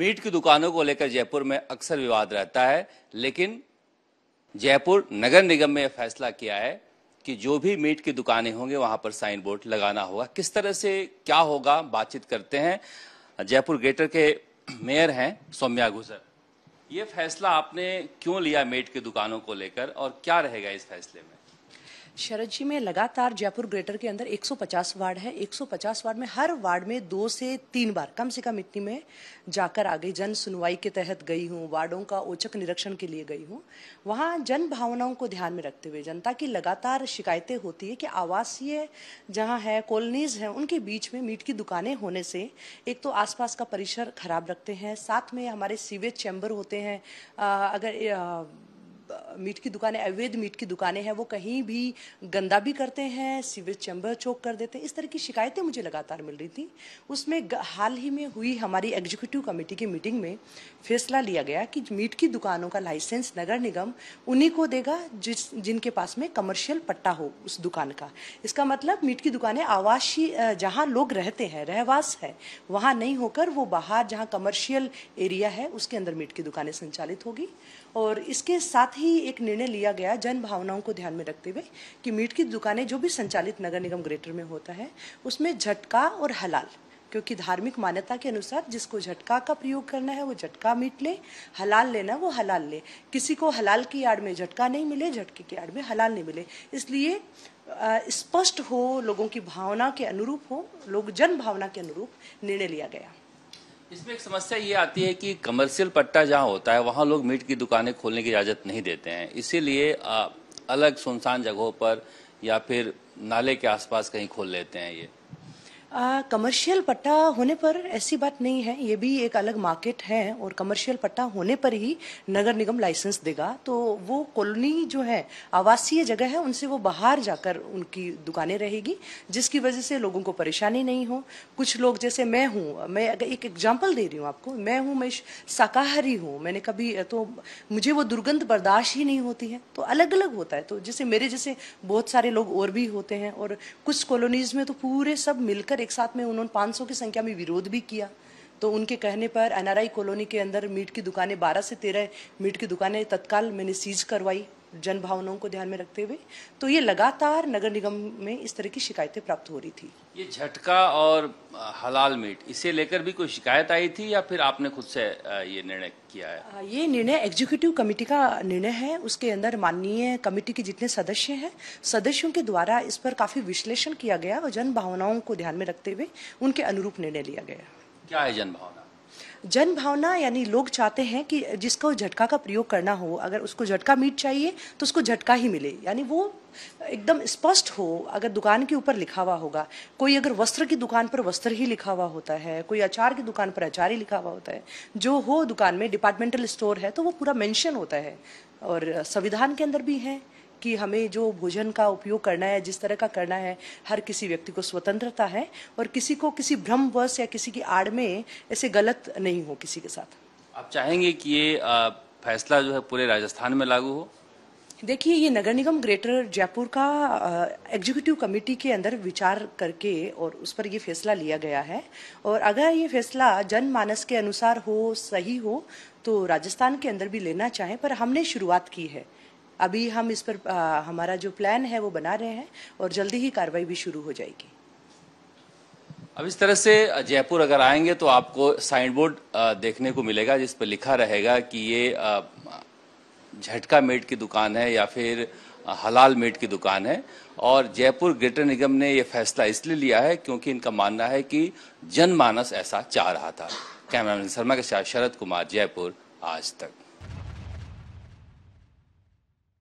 meet की दुकानों को लेकर जयपुर में अक्सर विवाद रहता है लेकिन जयपुर नगर निगम में फैसला किया है कि जो भी मीट की दुकानें होंगे वहां पर साइन बोर्ड लगाना होगा किस तरह से क्या होगा बातचीत करते हैं जयपुर ग्रेटर के मेयर हैं सौम्या घुसर ये फैसला आपने क्यों लिया मीट की दुकानों को लेकर और क्या रहेगा इस फैसले में शरद जी में लगातार जयपुर ग्रेटर के अंदर 150 वार्ड है 150 वार्ड में हर वार्ड में दो से तीन बार कम से कम इतनी में जाकर आ गई जन सुनवाई के तहत गई हूँ वार्डों का औचक निरीक्षण के लिए गई हूँ वहाँ जन भावनाओं को ध्यान में रखते हुए जनता की लगातार शिकायतें होती है कि आवासीय जहाँ है कॉलोनीज हैं उनके बीच में मीट की दुकानें होने से एक तो आसपास का परिसर खराब रखते हैं साथ में हमारे सीवेज चैम्बर होते हैं अगर मीट की दुकानें अवैध मीट की दुकानें हैं वो कहीं भी गंदा भी करते हैं सीवेज चैम्बर चौक कर देते हैं इस तरह की शिकायतें मुझे लगातार मिल रही थी उसमें हाल ही में हुई हमारी एग्जीक्यूटिव कमेटी की मीटिंग में फैसला लिया गया कि मीट की दुकानों का लाइसेंस नगर निगम उन्हीं को देगा जिस जिनके पास में कमर्शियल पट्टा हो उस दुकान का इसका मतलब मीट की दुकानें आवासीय जहाँ लोग रहते हैं रहवास है वहाँ नहीं होकर वो बाहर जहाँ कमर्शियल एरिया है उसके अंदर मीट की दुकानें संचालित होगी और इसके साथ ही ही एक निर्णय लिया गया जन भावनाओं को ध्यान में रखते हुए कि मीट की दुकानें जो भी संचालित नगर निगम ग्रेटर में होता है उसमें झटका और हलाल क्योंकि धार्मिक मान्यता के अनुसार जिसको झटका का प्रयोग करना है वो झटका मीट ले हलाल लेना वो हलाल ले किसी को हलाल की आड़ में झटका नहीं मिले झटके की आड़ में हलाल नहीं मिले इसलिए स्पष्ट हो लोगों की भावना के अनुरूप हो लोग जन भावना के अनुरूप निर्णय लिया गया इसमें एक समस्या ये आती है कि कमर्शियल पट्टा जहाँ होता है वहाँ लोग मीट की दुकानें खोलने की इजाज़त नहीं देते हैं इसीलिए अलग सुनसान जगहों पर या फिर नाले के आसपास कहीं खोल लेते हैं ये कमर्शियल पट्टा होने पर ऐसी बात नहीं है ये भी एक अलग मार्केट है और कमर्शियल पट्टा होने पर ही नगर निगम लाइसेंस देगा तो वो कॉलोनी जो है आवासीय जगह है उनसे वो बाहर जाकर उनकी दुकानें रहेगी जिसकी वजह से लोगों को परेशानी नहीं हो कुछ लोग जैसे मैं हूँ मैं अगर एक एग्जाम्पल दे रही हूँ आपको मैं हूँ मैं शाकाहारी हूँ मैंने कभी तो मुझे वो दुर्गंध बर्दाश्त ही नहीं होती है तो अलग अलग होता है तो जैसे मेरे जैसे बहुत सारे लोग और भी होते हैं और कुछ कॉलोनीज में तो पूरे सब मिलकर एक साथ में उन्होंने 500 की संख्या में विरोध भी किया तो उनके कहने पर एनआरआई कॉलोनी के अंदर मीट की दुकानें 12 से 13 मीट की दुकानें तत्काल मैंने सीज करवाई जन भावनाओं को ध्यान में रखते हुए तो ये लगातार नगर निगम में इस तरह की शिकायतें प्राप्त हो रही थी ये झटका और हलाल मीट इसे लेकर भी कोई शिकायत आई थी या फिर आपने खुद से ये निर्णय किया है ये निर्णय एग्जीक्यूटिव कमेटी का निर्णय है उसके अंदर माननीय कमेटी के जितने सदस्य हैं सदस्यों के द्वारा इस पर काफी विश्लेषण किया गया और जन भावनाओं को ध्यान में रखते हुए उनके अनुरूप निर्णय लिया गया क्या है जन भावना जन भावना यानी लोग चाहते हैं कि जिसको झटका का प्रयोग करना हो अगर उसको झटका मीट चाहिए तो उसको झटका ही मिले यानी वो एकदम स्पष्ट हो अगर दुकान के ऊपर लिखा हुआ होगा कोई अगर वस्त्र की दुकान पर वस्त्र ही लिखा हुआ होता है कोई अचार की दुकान पर अचार ही लिखा हुआ होता है जो हो दुकान में डिपार्टमेंटल स्टोर है तो वो पूरा मेंशन होता है और संविधान के अंदर भी है कि हमें जो भोजन का उपयोग करना है जिस तरह का करना है हर किसी व्यक्ति को स्वतंत्रता है और किसी को किसी भ्रमवश या किसी की आड़ में ऐसे गलत नहीं हो किसी के साथ आप चाहेंगे कि ये फैसला जो है पूरे राजस्थान में लागू हो देखिए ये नगर निगम ग्रेटर जयपुर का एग्जीक्यूटिव कमेटी के अंदर विचार करके और उस पर ये फैसला लिया गया है और अगर ये फैसला जनमानस के अनुसार हो सही हो तो राजस्थान के अंदर भी लेना चाहें पर हमने शुरुआत की है अभी हम इस पर आ, हमारा जो प्लान है वो बना रहे हैं और जल्दी ही कार्रवाई भी शुरू हो जाएगी अब इस तरह से जयपुर अगर आएंगे तो आपको साइन बोर्ड देखने को मिलेगा जिस पर लिखा रहेगा कि ये झटका मेट की दुकान है या फिर हलाल मेट की दुकान है और जयपुर ग्रेटर निगम ने यह फैसला इसलिए लिया है क्योंकि इनका मानना है कि जनमानस ऐसा चाह रहा था कैमरामैन शर्मा के साथ शरद कुमार जयपुर आज तक